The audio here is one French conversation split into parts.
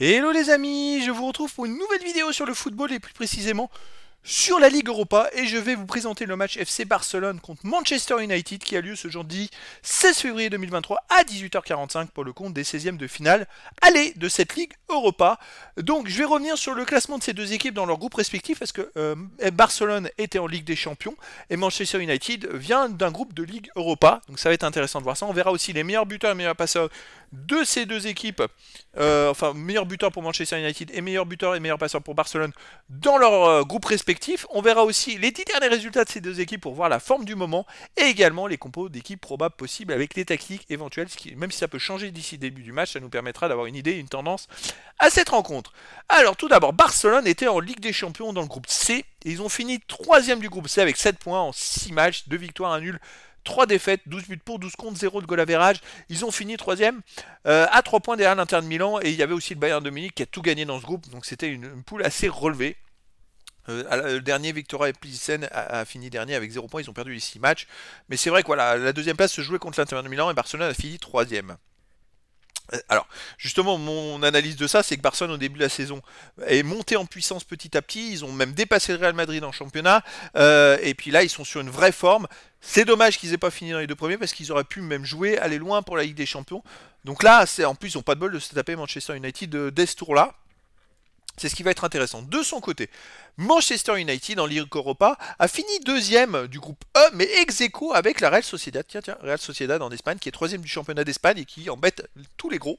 Hello les amis, je vous retrouve pour une nouvelle vidéo sur le football et plus précisément sur la Ligue Europa et je vais vous présenter le match FC Barcelone contre Manchester United qui a lieu ce jeudi 16 février 2023 à 18h45 pour le compte des 16e de finale aller de cette Ligue Europa. Donc je vais revenir sur le classement de ces deux équipes dans leur groupe respectif parce que euh, Barcelone était en Ligue des Champions et Manchester United vient d'un groupe de Ligue Europa. Donc ça va être intéressant de voir ça. On verra aussi les meilleurs buteurs et meilleurs passeurs de ces deux équipes. Euh, enfin, meilleurs buteurs pour Manchester United et meilleurs buteurs et meilleurs passeurs pour Barcelone dans leur euh, groupe respectif on verra aussi les 10 derniers résultats de ces deux équipes pour voir la forme du moment et également les compos d'équipes probables possibles avec les tactiques éventuelles, ce qui, même si ça peut changer d'ici début du match, ça nous permettra d'avoir une idée, une tendance à cette rencontre. Alors tout d'abord, Barcelone était en Ligue des Champions dans le groupe C et ils ont fini troisième du groupe C avec 7 points en 6 matchs, 2 victoires, 1 nul, 3 défaites, 12 buts pour, 12 contre, 0 de goal average. Ils ont fini 3 euh, à 3 points derrière l'Inter de Milan. Et il y avait aussi le Bayern de qui a tout gagné dans ce groupe. Donc c'était une, une poule assez relevée. Euh, le dernier, Victoria et Pilsen, a, fini dernier avec 0 points. Ils ont perdu les 6 matchs. Mais c'est vrai que voilà, la deuxième place se jouait contre l'Inter de Milan et Barcelone a fini troisième. Euh, alors, justement, mon analyse de ça, c'est que Barcelone, au début de la saison, est monté en puissance petit à petit. Ils ont même dépassé le Real Madrid en championnat. Euh, et puis là, ils sont sur une vraie forme. C'est dommage qu'ils aient pas fini dans les deux premiers parce qu'ils auraient pu même jouer, aller loin pour la Ligue des Champions. Donc là, c'est en plus, ils n'ont pas de bol de se taper Manchester United dès ce tour-là. C'est ce qui va être intéressant. De son côté, Manchester United en Ligue Europa a fini deuxième du groupe E, mais ex aequo avec la Real Sociedad. Tiens, tiens, Real Sociedad en Espagne, qui est troisième du championnat d'Espagne et qui embête tous les gros.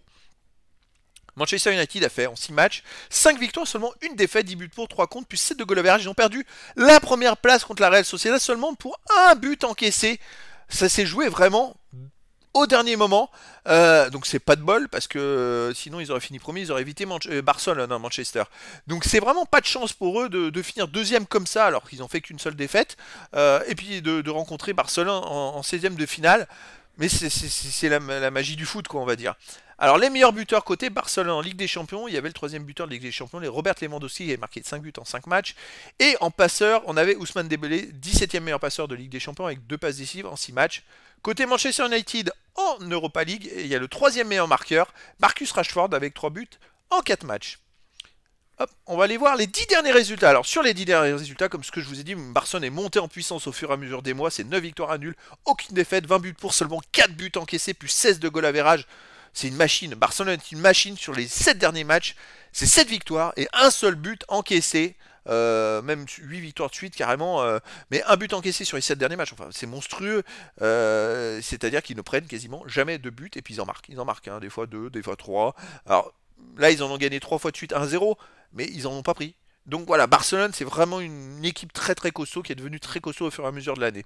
Manchester United a fait en 6 matchs 5 victoires, seulement une défaite, 10 buts pour, 3 contre, puis 7 de goal Ils ont perdu la première place contre la Real Sociedad seulement pour un but encaissé. Ça s'est joué vraiment au dernier moment. Euh, donc c'est pas de bol parce que euh, sinon ils auraient fini premier, ils auraient évité euh, Barcelone, hein, Manchester. Donc c'est vraiment pas de chance pour eux de, finir deuxième comme ça alors qu'ils ont fait qu'une seule défaite. et puis de, rencontrer Barcelone en, 16ème de finale. Mais c'est la, magie du foot, quoi, on va dire. Alors, les meilleurs buteurs côté Barcelone en Ligue des Champions, il y avait le troisième buteur de Ligue des Champions, les Robert Lewandowski, qui avait marqué 5 buts en 5 matchs. Et en passeur, on avait Ousmane Dembélé, 17e meilleur passeur de Ligue des Champions, avec 2 passes décisives en 6 matchs. Côté Manchester United en Europa League, il y a le troisième meilleur marqueur, Marcus Rashford, avec 3 buts en 4 matchs. Hop, on va aller voir les 10 derniers résultats. Alors sur les 10 derniers résultats, comme ce que je vous ai dit, Barcelone est monté en puissance au fur et à mesure des mois. C'est 9 victoires à nul, aucune défaite, 20 buts pour seulement 4 buts encaissés, plus 16 de goal à c'est une machine. Barcelone est une machine sur les 7 derniers matchs. C'est 7 victoires et un seul but encaissé. Euh, même 8 victoires de suite carrément, euh, mais un but encaissé sur les 7 derniers matchs, enfin c'est monstrueux, euh, c'est-à-dire qu'ils ne prennent quasiment jamais de but et puis ils en marquent, ils en marquent, hein, des fois 2, des fois 3, alors là ils en ont gagné 3 fois de suite 1-0, mais ils n'en ont pas pris. Donc voilà, Barcelone c'est vraiment une équipe très très costaud qui est devenue très costaud au fur et à mesure de l'année.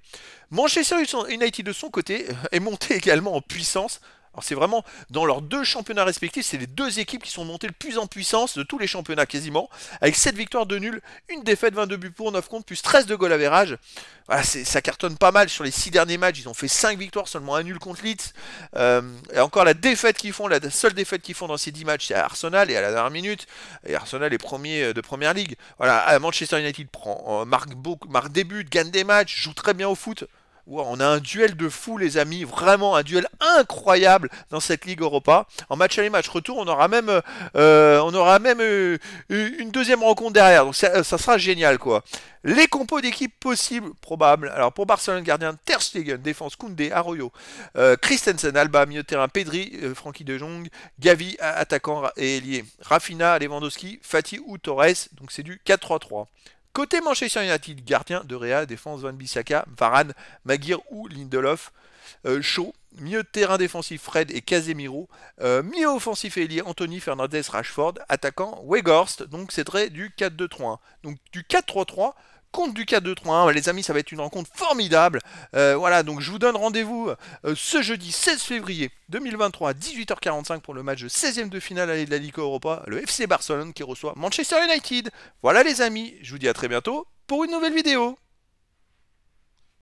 Manchester United de son côté est monté également en puissance alors c'est vraiment dans leurs deux championnats respectifs, c'est les deux équipes qui sont montées le plus en puissance de tous les championnats quasiment, avec 7 victoires de nul, une défaite, 22 buts pour, 9 comptes, plus 13 de goal à verrage. Voilà, ça cartonne pas mal sur les 6 derniers matchs, ils ont fait 5 victoires, seulement un nul contre Leeds. Euh, et encore la défaite qu'ils font, la seule défaite qu'ils font dans ces 10 matchs, c'est à Arsenal et à la dernière minute. Et Arsenal est premier euh, de première ligue. Voilà, Manchester United prend, euh, marque des buts, gagne des matchs, joue très bien au foot on a un duel de fou, les amis. Vraiment un duel incroyable dans cette Ligue Europa. En match aller, match retour, on aura même, euh, on aura même euh, une deuxième rencontre derrière. Donc euh, ça, sera génial, quoi. Les compos d'équipe possibles, probables. Alors pour Barcelone, gardien Ter Stegen, défense Koundé, Arroyo, Christensen, Alba, milieu de terrain Pedri, franky De Jong, Gavi, attaquant et ailier, Rafina, Lewandowski, Fatih ou Torres. Donc c'est du 4-3-3. Côté Manchester United, gardien de Réa, défense Van Bissaka, Varane, Maguire ou Lindelof. Euh, chaud, mieux terrain défensif Fred et Casemiro, euh, mieux offensif Elie, Anthony Fernandez Rashford, attaquant Weghorst, donc c'est très du 4 2 3 Donc du 4-3-3 compte du 4-2-3-1. Les amis, ça va être une rencontre formidable. Euh, voilà, donc je vous donne rendez-vous euh, ce jeudi 16 février 2023 à 18h45 pour le match de 16e de finale aller de la Ligue Europa, le FC Barcelone qui reçoit Manchester United. Voilà les amis, je vous dis à très bientôt pour une nouvelle vidéo.